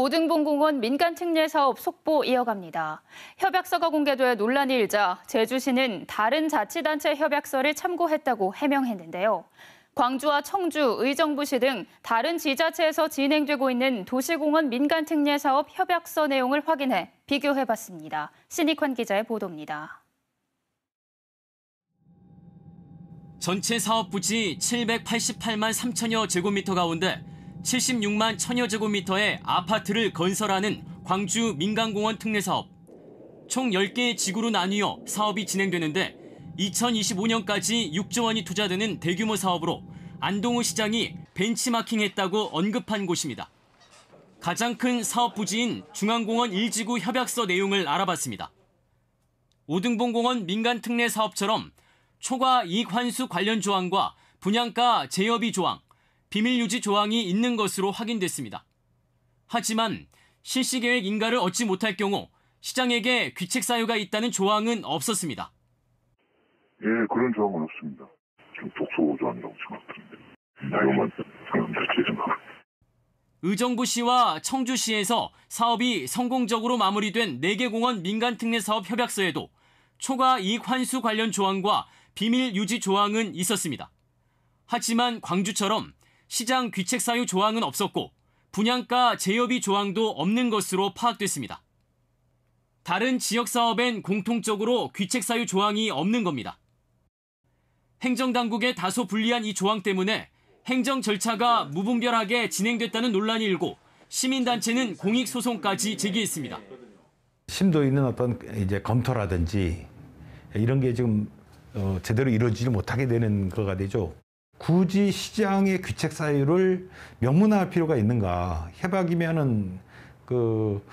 오등봉공원 민간 특례 사업 속보 이어갑니다. 협약서가 공개돼 논란이 일자 제주시는 다른 자치단체 협약서를 참고했다고 해명했는데요. 광주와 청주, 의정부시 등 다른 지자체에서 진행되고 있는 도시공원 민간 특례 사업 협약서 내용을 확인해 비교해봤습니다. 신익환 기자의 보도입니다. 전체 사업 부지 788만 3천여 제곱미터 가운데 76만 천여 제곱미터의 아파트를 건설하는 광주 민간공원 특례 사업. 총 10개의 지구로 나뉘어 사업이 진행되는데 2025년까지 6조 원이 투자되는 대규모 사업으로 안동호 시장이 벤치마킹했다고 언급한 곳입니다. 가장 큰 사업 부지인 중앙공원 1지구 협약서 내용을 알아봤습니다. 오등봉공원 민간 특례 사업처럼 초과 이익 환수 관련 조항과 분양가 제어비 조항, 비밀 유지 조항이 있는 것으로 확인됐습니다. 하지만 실시 계획 인가를 얻지 못할 경우 시장에게 귀책 사유가 있다는 조항은 없었습니다. 예, 그런 조항은 없습니다. 좀 독소 조항이라고 생각합니다. 나요만 생각제 생각. 의정부 시와 청주시에서 사업이 성공적으로 마무리된 4개 공원 민간 특례 사업 협약서에도 초과 이익 환수 관련 조항과 비밀 유지 조항은 있었습니다. 하지만 광주처럼 시장 귀책 사유 조항은 없었고 분양가 제어비 조항도 없는 것으로 파악됐습니다. 다른 지역 사업엔 공통적으로 귀책 사유 조항이 없는 겁니다. 행정당국에 다소 불리한 이 조항 때문에 행정 절차가 무분별하게 진행됐다는 논란이 일고 시민단체는 공익소송까지 제기했습니다. 심도 있는 어떤 이제 검토라든지 이런 게 지금 어, 제대로 이루어지지 못하게 되는 거가 되죠. 굳이 시장의 귀책 사유를 명문화할 필요가 있는가? 해박이면은 그,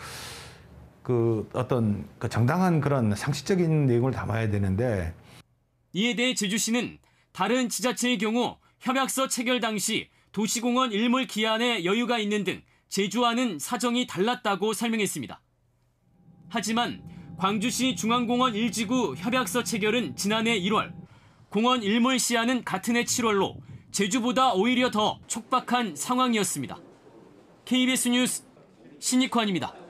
그 어떤 그 정당한 그런 상식적인 내용을 담아야 되는데 이에 대해 제주시는 다른 지자체의 경우 협약서 체결 당시 도시공원 일몰 기한에 여유가 있는 등 제주와는 사정이 달랐다고 설명했습니다. 하지만 광주시 중앙공원 1지구 협약서 체결은 지난해 1월 공원 일몰 시야는 같은 해 7월로 제주보다 오히려 더 촉박한 상황이었습니다. KBS 뉴스 신익환입니다.